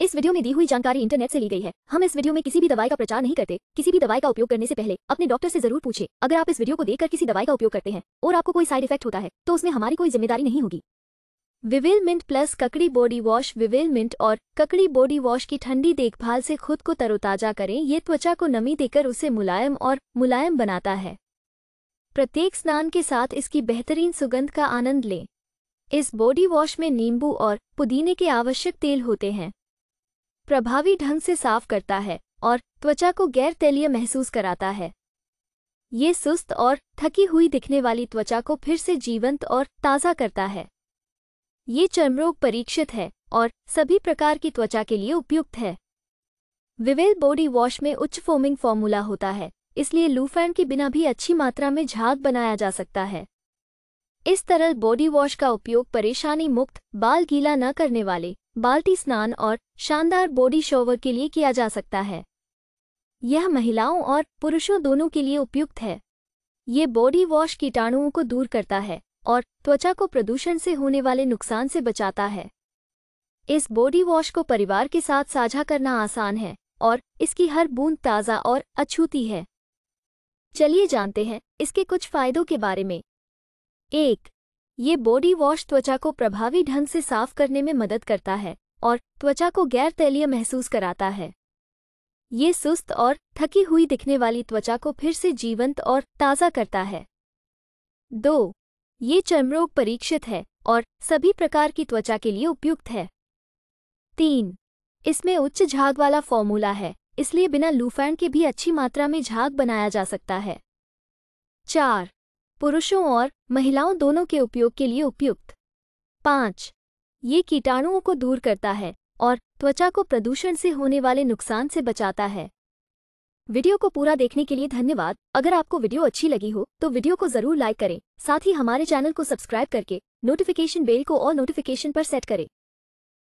इस वीडियो में दी हुई जानकारी इंटरनेट से ली गई है हम इस वीडियो में किसी भी दवाई का प्रचार नहीं करते किसी भी दवाई का उपयोग करने से पहले अपने डॉक्टर से जरूर पूछे अगर आप इस वीडियो को देखकर किसी दवाई का उपयोग करते हैं और आपको कोई साइड इफेक्ट होता है तो उसमें हमारी कोई जिम्मेदारी नहीं होगी विवेल मिंट प्लस ककड़ी बॉडी वॉश विवेल मिंट और ककड़ी बॉडी वॉश की ठंडी देखभाल से खुद को तरोताजा करें ये त्वचा को नमी देकर उसे मुलायम और मुलायम बनाता है प्रत्येक स्नान के साथ इसकी बेहतरीन सुगंध का आनंद लें इस बॉडी वॉश में नींबू और पुदीने के आवश्यक तेल होते हैं प्रभावी ढंग से साफ करता है और त्वचा को गैर तैलीय महसूस कराता है ये सुस्त और थकी हुई दिखने वाली त्वचा को फिर से जीवंत और ताज़ा करता है ये चर्मरोग परीक्षित है और सभी प्रकार की त्वचा के लिए उपयुक्त है विवेल बॉडी वॉश में उच्च फोमिंग फॉर्मूला होता है इसलिए लूफैन के बिना भी अच्छी मात्रा में झाग बनाया जा सकता है इस तरल बॉडी वॉश का उपयोग परेशानी मुक्त बाल गीला न करने वाले बाल्टी स्नान और शानदार बॉडी शॉवर के लिए किया जा सकता है यह महिलाओं और पुरुषों दोनों के लिए उपयुक्त है ये बॉडी वॉश कीटाणुओं को दूर करता है और त्वचा को प्रदूषण से होने वाले नुकसान से बचाता है इस बॉडी वॉश को परिवार के साथ साझा करना आसान है और इसकी हर बूंद ताज़ा और अछूती है चलिए जानते हैं इसके कुछ फायदों के बारे में एक ये बॉडी वॉश त्वचा को प्रभावी ढंग से साफ करने में मदद करता है और त्वचा को गैर तैलीय महसूस कराता है ये सुस्त और थकी हुई दिखने वाली त्वचा को फिर से जीवंत और ताज़ा करता है दो ये चर्मरोग परीक्षित है और सभी प्रकार की त्वचा के लिए उपयुक्त है तीन इसमें उच्च झाग वाला फॉर्मूला है इसलिए बिना लूफैंड के भी अच्छी मात्रा में झाग बनाया जा सकता है चार पुरुषों और महिलाओं दोनों के उपयोग के लिए उपयुक्त पाँच ये कीटाणुओं को दूर करता है और त्वचा को प्रदूषण से होने वाले नुकसान से बचाता है वीडियो को पूरा देखने के लिए धन्यवाद अगर आपको वीडियो अच्छी लगी हो तो वीडियो को जरूर लाइक करें साथ ही हमारे चैनल को सब्सक्राइब करके नोटिफिकेशन बेल को और नोटिफिकेशन पर सेट करें